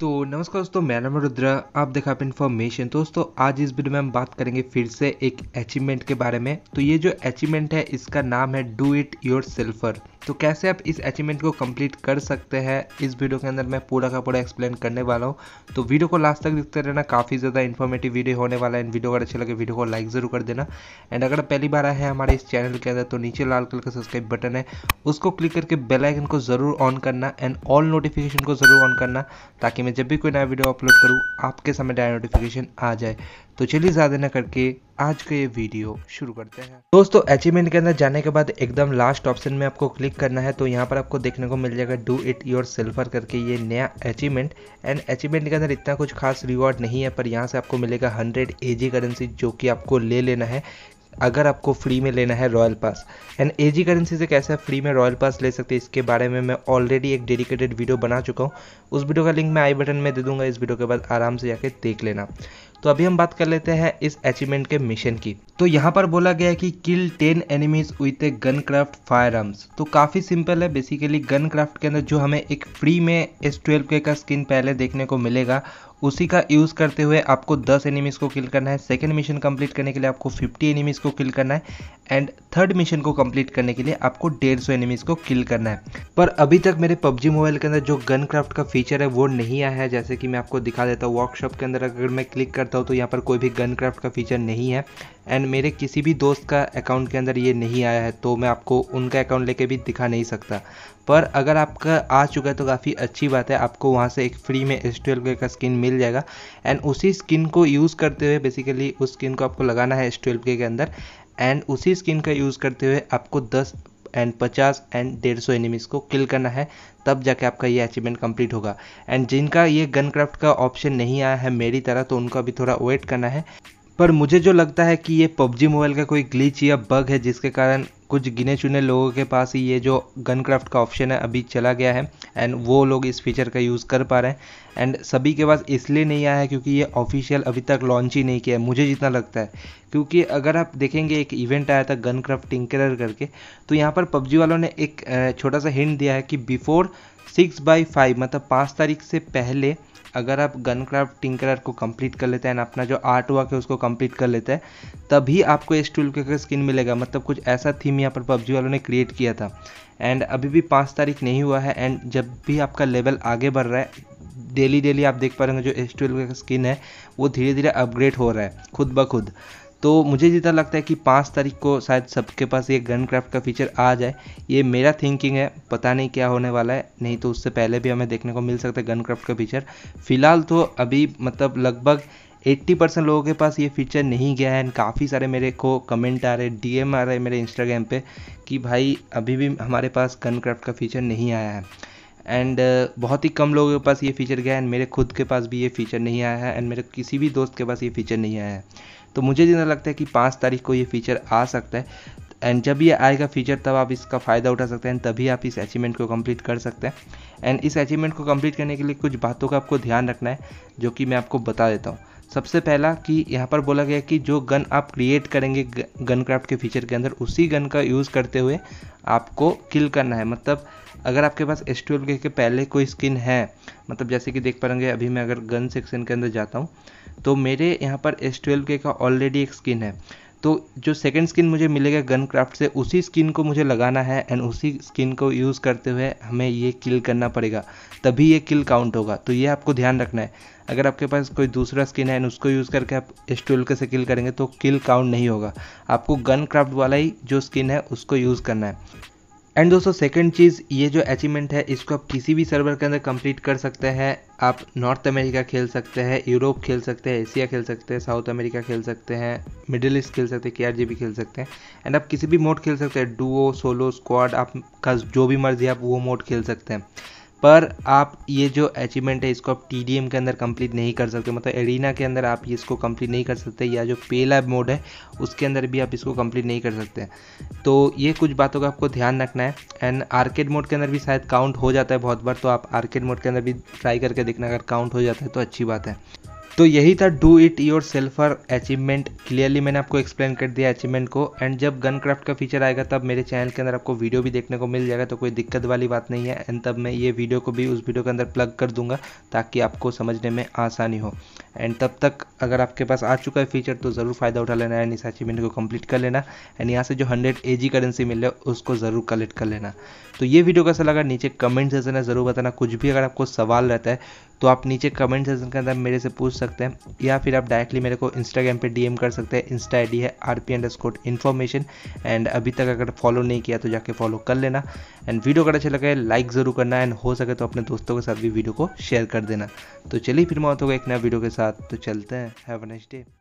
तो नमस्कार दोस्तों मैं नाम रुद्र आप देखा आप इन्फॉर्मेशन तो दोस्तों आज इस वीडियो में हम बात करेंगे फिर से एक अचीवमेंट के बारे में तो ये जो अचीवमेंट है इसका नाम है डू इट योर सेल्फर तो कैसे आप इस अचीवमेंट को कंप्लीट कर सकते हैं इस वीडियो के अंदर मैं पूरा का पूरा एक्सप्लेन करने वाला हूँ तो वीडियो को लास्ट तक देखते रहना काफ़ी ज़्यादा इन्फॉर्मेटिव वीडियो होने वाला है वीडियो अगर अच्छा लगे वीडियो को लाइक ज़रूर कर देना एंड अगर पहली बार आए हैं हमारे इस चैनल के अंदर तो नीचे लाल कलर का सब्सक्राइब बटन है उसको क्लिक करके बेलाइकन को ज़रूर ऑन करना एंड ऑल नोटिफिकेशन को ज़रूर ऑन करना ताकि मैं जब भी कोई नया वीडियो अपलोड करूँ आपके समय डायरेक्ट नोटिफिकेशन आ जाए तो चलिए ज़्यादा न करके आज का ये वीडियो शुरू करते हैं दोस्तों अचीवमेंट के अंदर जाने के बाद एकदम लास्ट ऑप्शन में आपको क्लिक करना है तो यहाँ पर आपको देखने को मिल जाएगा डू इट योर सेल्फर करके ये नया अचीवमेंट एंड अचीवमेंट के अंदर इतना कुछ खास रिवॉर्ड नहीं है पर यहाँ से आपको मिलेगा हंड्रेड ए करेंसी जो कि आपको ले लेना है अगर आपको फ्री में लेना है royal pass and A G currency से कैसे आप फ्री में रॉयल पास ले सकते हैं इसके बारे में मैं ऑलरेडी एक डेडिकेटेड वीडियो बना चुका हूँ उस वीडियो का लिंक मैं आई बटन में दे दूंगा इस वीडियो के बाद आराम से जाके देख लेना तो अभी हम बात कर लेते हैं इस अचीवमेंट के मिशन की तो यहाँ पर बोला गया है कि kill ten enemies with a gun craft firearms तो काफ़ी सिंपल है बेसिकली गन क्राफ्ट के अंदर जो हमें एक फ्री में एस ट्वेल्व के का स्किन पहले देखने को मिलेगा उसी का यूज़ करते हुए आपको 10 एनिमीज़ को किल करना है सेकेंड मिशन कंप्लीट करने के लिए आपको 50 एनिमीज़ को किल करना है एंड थर्ड मिशन को कंप्लीट करने के लिए आपको 150 एनिमीज़ को किल करना है पर अभी तक मेरे पबजी मोबाइल के अंदर जो गन क्राफ्ट का फीचर है वो नहीं आया है जैसे कि मैं आपको दिखा देता हूँ वर्कशॉप के अंदर अगर मैं क्लिक करता हूँ तो यहाँ पर कोई भी गन क्राफ्ट का फीचर नहीं है एंड मेरे किसी भी दोस्त का अकाउंट के अंदर ये नहीं आया है तो मैं आपको उनका अकाउंट लेके भी दिखा नहीं सकता पर अगर आपका आ चुका है तो काफ़ी अच्छी बात है आपको वहाँ से एक फ्री में एस ट्वेल्व का स्किन मिल जाएगा एंड उसी स्किन को यूज़ करते हुए बेसिकली उस स्किन को आपको लगाना है एस ट्वेल्व के अंदर एंड उसी स्किन का यूज़ करते हुए आपको दस एंड पचास एंड डेढ़ सौ एनिमीज़ को किल करना है तब जाके आपका ये अचीवमेंट कंप्लीट होगा एंड जिनका ये गन क्राफ्ट का ऑप्शन नहीं आया है मेरी तरह तो उनको अभी थोड़ा वेट करना है पर मुझे जो लगता है कि ये पबजी मोबाइल का कोई ग्लिच या बग है जिसके कारण कुछ गिने चुने लोगों के पास ही ये जो गन क्राफ्ट का ऑप्शन है अभी चला गया है एंड वो लोग इस फीचर का यूज़ कर पा रहे हैं एंड सभी के पास इसलिए नहीं आया है क्योंकि ये ऑफिशियल अभी तक लॉन्च ही नहीं किया है मुझे जितना लगता है क्योंकि अगर आप देखेंगे एक इवेंट आया था गन क्राफ्ट टिंकरर करके तो यहाँ पर पबजी वालों ने एक छोटा सा हिंट दिया है कि बिफोर सिक्स बाई फाइव मतलब पाँच तारीख से पहले अगर आप गन क्राफ्ट टिंकरर को कंप्लीट कर लेते हैं एंड अपना जो आर्ट वर्क है उसको कंप्लीट कर लेते हैं तभी आपको इस टूल का स्किन मिलेगा मतलब कुछ ऐसा थीम यहाँ पर पबजी वालों ने क्रिएट किया था एंड अभी भी पाँच तारीख नहीं हुआ है एंड जब भी आपका लेवल आगे बढ़ रहा है डेली डेली आप देख पा रहे हो जो एस का स्किन है वो धीरे धीरे अपग्रेड हो रहा है खुद ब खुद तो मुझे जितना लगता है कि पाँच तारीख को शायद सबके पास ये गन क्राफ्ट का फीचर आ जाए ये मेरा थिंकिंग है पता नहीं क्या होने वाला है नहीं तो उससे पहले भी हमें देखने को मिल सकता है गन क्राफ्ट का फीचर फ़िलहाल तो अभी मतलब लगभग 80 परसेंट लोगों के पास ये फीचर नहीं गया है एंड काफ़ी सारे मेरे को कमेंट आ रहे डीएम आ रहे मेरे इंस्टाग्राम पे कि भाई अभी भी हमारे पास गन क्राफ्ट का फीचर नहीं आया है एंड uh, बहुत ही कम लोगों के पास ये फीचर गया एंड मेरे खुद के पास भी ये फीचर नहीं आया है एंड मेरे किसी भी दोस्त के पास ये फीचर नहीं आया है तो मुझे जितना लगता है कि पाँच तारीख को ये फीचर आ सकता है एंड जब ये आएगा फीचर तब आप इसका फ़ायदा उठा सकते हैं तभी आप इस अचीवमेंट को कंप्लीट कर सकते हैं एंड इस अचीवमेंट को कंप्लीट करने के लिए कुछ बातों का आपको ध्यान रखना है जो कि मैं आपको बता देता हूँ सबसे पहला कि यहाँ पर बोला गया कि जो गन आप क्रिएट करेंगे गन क्राफ्ट के फीचर के अंदर उसी गन का यूज़ करते हुए आपको किल करना है मतलब अगर आपके पास एस ट्वेल्व के पहले कोई स्किन है मतलब जैसे कि देख पाएंगे अभी मैं अगर गन सेक्शन के अंदर जाता हूँ तो मेरे यहाँ पर एस ट्वेल्व के का ऑलरेडी एक स्किन है तो जो सेकेंड स्किन मुझे मिलेगा गन क्राफ्ट से उसी स्किन को मुझे लगाना है एंड उसी स्किन को यूज़ करते हुए हमें ये किल करना पड़ेगा तभी ये किल काउंट होगा तो ये आपको ध्यान रखना है अगर आपके पास कोई दूसरा स्किन है एंड उसको यूज़ करके आप एस ट्वेल्व से किल करेंगे तो किल काउंट नहीं होगा आपको गन क्राफ्ट वाला ही जो स्किन है उसको यूज़ करना है एंड दोस्तों सेकंड चीज़ ये जो अचीवमेंट है इसको आप किसी भी सर्वर के अंदर कंप्लीट कर सकते हैं आप नॉर्थ अमेरिका खेल सकते हैं यूरोप खेल सकते हैं एशिया खेल सकते हैं साउथ अमेरिका खेल सकते हैं मिडिल ईस्ट खेल सकते हैं के आर जी भी खेल सकते हैं एंड आप किसी भी मोड खेल सकते हैं डुओ सोलो स्क्वाड आपका जो भी मर्जी आप वो मोड खेल सकते हैं पर आप ये जो अचीवमेंट है इसको आप टी के अंदर कंप्लीट नहीं कर सकते मतलब एरिना के अंदर आप इसको कंप्लीट नहीं कर सकते या जो पे लैब मोड है उसके अंदर भी आप इसको कंप्लीट नहीं कर सकते तो ये कुछ बातों का आपको ध्यान रखना है एंड आर्केड मोड के अंदर भी शायद काउंट हो जाता है बहुत बार तो आप आर्केड मोड के अंदर भी ट्राई करके देखना अगर काउंट हो जाता है तो अच्छी बात है तो यही था do it yourselfer achievement clearly मैंने आपको एक्सप्लेन कर दिया अचीवमेंट को एंड जब गन क्राफ्ट का फीचर आएगा तब मेरे चैनल के अंदर आपको वीडियो भी देखने को मिल जाएगा तो कोई दिक्कत वाली बात नहीं है एंड तब मैं ये वीडियो को भी उस वीडियो के अंदर प्लग कर दूंगा ताकि आपको समझने में आसानी हो एंड तब तक अगर आपके पास आ चुका है फीचर तो ज़रूर फ़ायदा उठा लेना एंड इस अचीवमेंट को कम्प्लीट कर लेना एंड यहाँ से जो हंड्रेड ए जी करेंसी मिल रही है उसको ज़रूर कलेक्ट कर लेना तो ये वीडियो कैसा लगा नीचे कमेंट सेशन है ज़रूर बताना कुछ भी अगर आपको सवाल रहता है तो आप नीचे कमेंट सेक्शन के अंदर मेरे से पूछ सकते हैं या फिर आप डायरेक्टली मेरे को इंस्टाग्राम पे डीएम कर सकते हैं इंस्टा आईडी है R P underscore information and अभी तक अगर फॉलो नहीं किया तो जाके फॉलो कर लेना एंड वीडियो अगर अच्छा लगे लाइक ज़रूर करना एंड हो सके तो अपने दोस्तों के साथ भी वीडियो को शेयर कर देना तो चलिए फिर मौत होगा एक नया वीडियो के साथ तो चलते हैं हैव अ नेक्स्ट डे